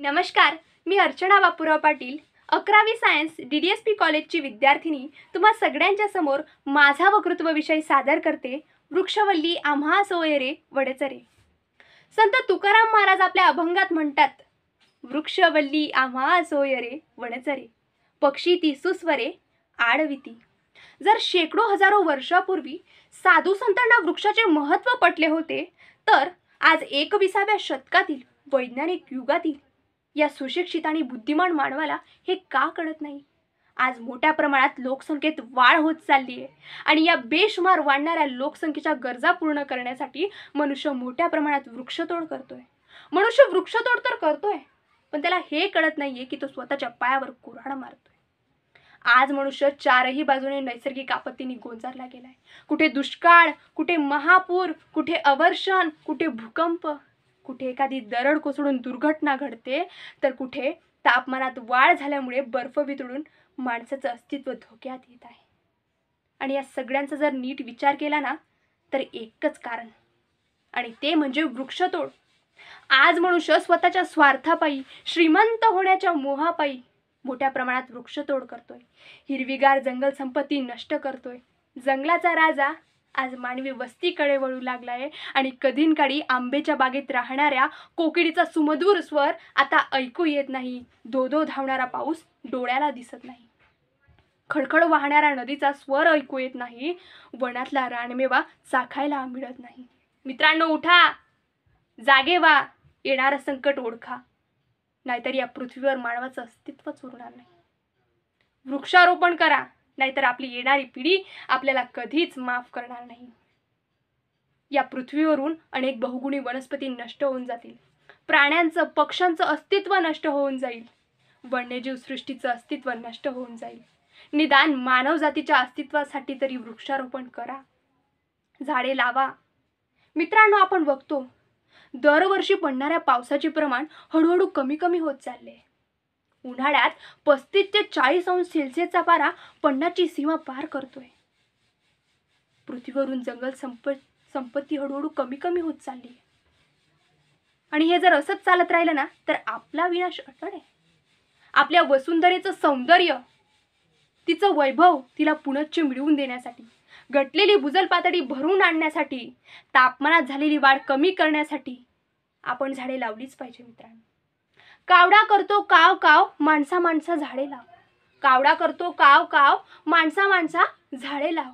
नमस्कार मी अर्चना बापूराव पाटील अकरावी science D D S P कॉलेजची विद्यार्थिनी तुम्हा सगळ्यांच्या समोर माझा विषय सादर करते वृक्षवल्ली आम्हा सोयरे वडेचरे संत तुकाराम महाराज आपल्या अभंगात म्हणतात वृक्षवल्ली आम्हा सोयरे वडचरे पक्षी ती सुस्वरे आडविती जर शेकडो हजारो वर्षापूर्वी साधू संतांना वृक्षाचे महत्त्व पटले होते तर आज एकविसाव्या शतकातील वैज्ञानिक युगातील या सुशिक्षित आणि बुद्धिमान मानवाला हे का कळत नाही आज मोठ्या प्रमाणात लोकसंख्येत वाढ होत चालली आहे आणि या बेशुमार वाढणाऱ्या लोकसंख्येच्या गरजा पूर्ण करण्यासाठी मनुष्य मोठ्या प्रमाणात वृक्षतोड करतोय मनुष्य वृक्षतोड तर करतोय पण त्याला हे कळत नाहीये की तो स्वतःच्या पायावर कुऱ्हाड मारतोय आज मनुष्य चारही बाजूने नैसर्गिक आपत्तीने गोंजारला गेलाय कुठे दुष्काळ कुठे महापूर कुठे अवर्षण कुठे भूकंप कुठे एखादी दरड कोसळून दुर्घटना घडते तर कुठे तापमानात वाढ झाल्यामुळे बर्फ वितळून माणसाचं अस्तित्व धोक्यात येत आहे आणि या सगळ्यांचा जर नीट विचार केला ना तर एकच कारण आणि ते म्हणजे वृक्षतोड आज मनुष्य स्वतःच्या स्वार्थापायी श्रीमंत होण्याच्या मोहापायी मोठ्या प्रमाणात वृक्षतोड करतोय हिरवीगार जंगल संपत्ती नष्ट करतोय जंगलाचा राजा आज मानवी वस्तीकडे वळू लागला आहे आणि काळी आंबेच्या बागेत राहणाऱ्या कोकिडीचा सुमधूर स्वर आता ऐकू येत नाही दो धावणारा पाऊस डोळ्याला दिसत नाही खडखड वाहणाऱ्या नदीचा स्वर ऐकू येत नाही वनातला रानमेवा चाखायला मिळत नाही मित्रांनो उठा जागे वा येणारं संकट ओळखा नाहीतर या पृथ्वीवर मानवाचं अस्तित्वच उरणार नाही वृक्षारोपण करा नाहीतर आपली येणारी पिढी आपल्याला कधीच माफ करणार नाही या पृथ्वीवरून अनेक बहुगुणी वनस्पती नष्ट होऊन जातील प्राण्यांचं पक्ष्यांचं अस्तित्व नष्ट होऊन जाईल वन्यजीव सृष्टीचं अस्तित्व नष्ट होऊन जाईल निदान मानवजातीच्या अस्तित्वासाठी तरी वृक्षारोपण करा झाडे लावा मित्रांनो आपण बघतो दरवर्षी पडणाऱ्या पावसाचे प्रमाण हळूहळू कमी कमी होत चालले उन्हाळ्यात पस्तीस ते चाळीस अंश सेल्सिअसचा पारा पन्नाची सीमा पार करतोय पृथ्वीवरून जंगल संप संपत्ती हळूहळू कमी कमी होत चालली आणि हे जर असंच चालत राहिलं ना तर आपला विनाश अटळ आहे आपल्या वसुंधरेचं सौंदर्य तिचं वैभव तिला पुनश्च मिळवून देण्यासाठी घटलेली भुजल पातळी भरून आणण्यासाठी तापमानात झालेली वाढ कमी करण्यासाठी आपण झाडे लावलीच पाहिजे मित्रांनो कावडा करतो काव काव माणसा माणसा झाडे लाव कावडा करतो काव काव माणसा माणसा झाडे लाव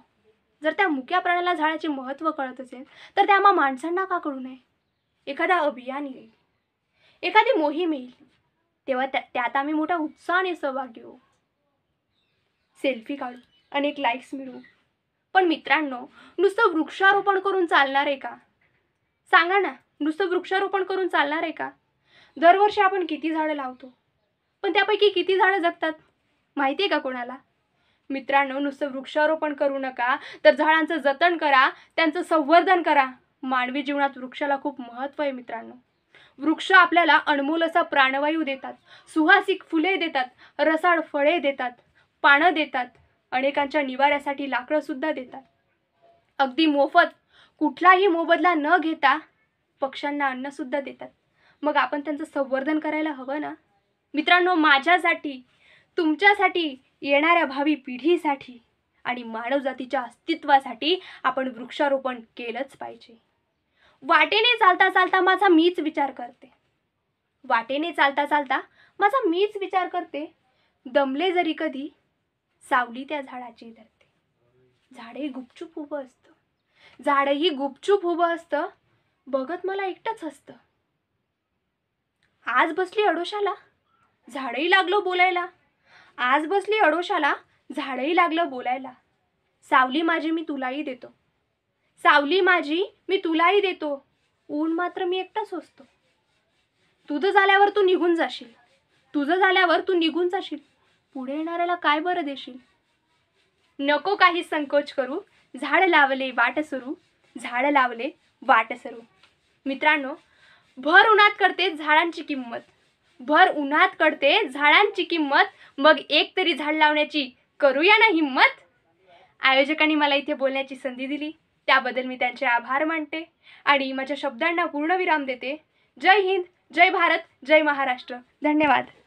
जर त्या मुक्या प्राण्याला झाडाचे महत्त्व कळत असेल तर त्या माणसांना का करू नये एखादा अभियान येईल एखादी मोहीम येईल तेव्हा त्या त्यात आम्ही मोठ्या उत्साहाने सहभाग घेऊ सेल्फी काढू अनेक लाईक्स मिळू पण मित्रांनो नुसतं वृक्षारोपण करून चालणार आहे का सांगा ना नुसतं वृक्षारोपण करून चालणार आहे का दरवर्षी आपण किती झाडं लावतो पण त्यापैकी किती झाडं जगतात माहिती आहे का कोणाला मित्रांनो नुसतं वृक्षारोपण करू नका तर झाडांचं जतन करा त्यांचं संवर्धन करा मानवी जीवनात वृक्षाला खूप महत्त्व आहे मित्रांनो वृक्ष आपल्याला अणमोल असा प्राणवायू देतात सुहासिक फुले देतात रसाळ फळे देतात पानं देतात अनेकांच्या निवाऱ्यासाठी लाकडंसुद्धा देतात अगदी मोफत कुठलाही मोबदला न घेता पक्ष्यांना अन्नसुद्धा देतात मग आपण त्यांचं संवर्धन करायला हवं ना मित्रांनो माझ्यासाठी तुमच्यासाठी येणाऱ्या भावी पिढीसाठी आणि मानवजातीच्या अस्तित्वासाठी आपण वृक्षारोपण केलंच पाहिजे वाटेने चालता चालता माझा मीच विचार करते वाटेने चालता चालता माझा मीच विचार करते दमले जरी कधी सावली त्या झाडाची धरते झाडे गुपचूप उभं असतं झाडही गुपचूप उभं असतं बघत मला एकटंच असतं आज बसली अडोशाला झाडही लागलो बोलायला आज बसली अडोशाला झाडही लागलं बोलायला सावली माझी मी तुलाही देतो सावली माझी मी तुलाही देतो ऊन मात्र मी एकटा सोसतो तुझं झाल्यावर तू निघून जाशील तुझं झाल्यावर तू निघून जाशील पुढे येणाऱ्याला काय बरं देशील नको काही संकोच करू झाड लावले वाट सरू झाड लावले वाट सरू मित्रांनो भर उन्हात करते झाडांची किंमत भर उन्हात कळते झाडांची किंमत मग एक तरी झाड लावण्याची करूया ना हिंमत आयोजकांनी मला इथे बोलण्याची संधी दिली त्याबद्दल मी त्यांचे आभार मानते आणि माझ्या शब्दांना पूर्णविराम देते जय हिंद जय भारत जय महाराष्ट्र धन्यवाद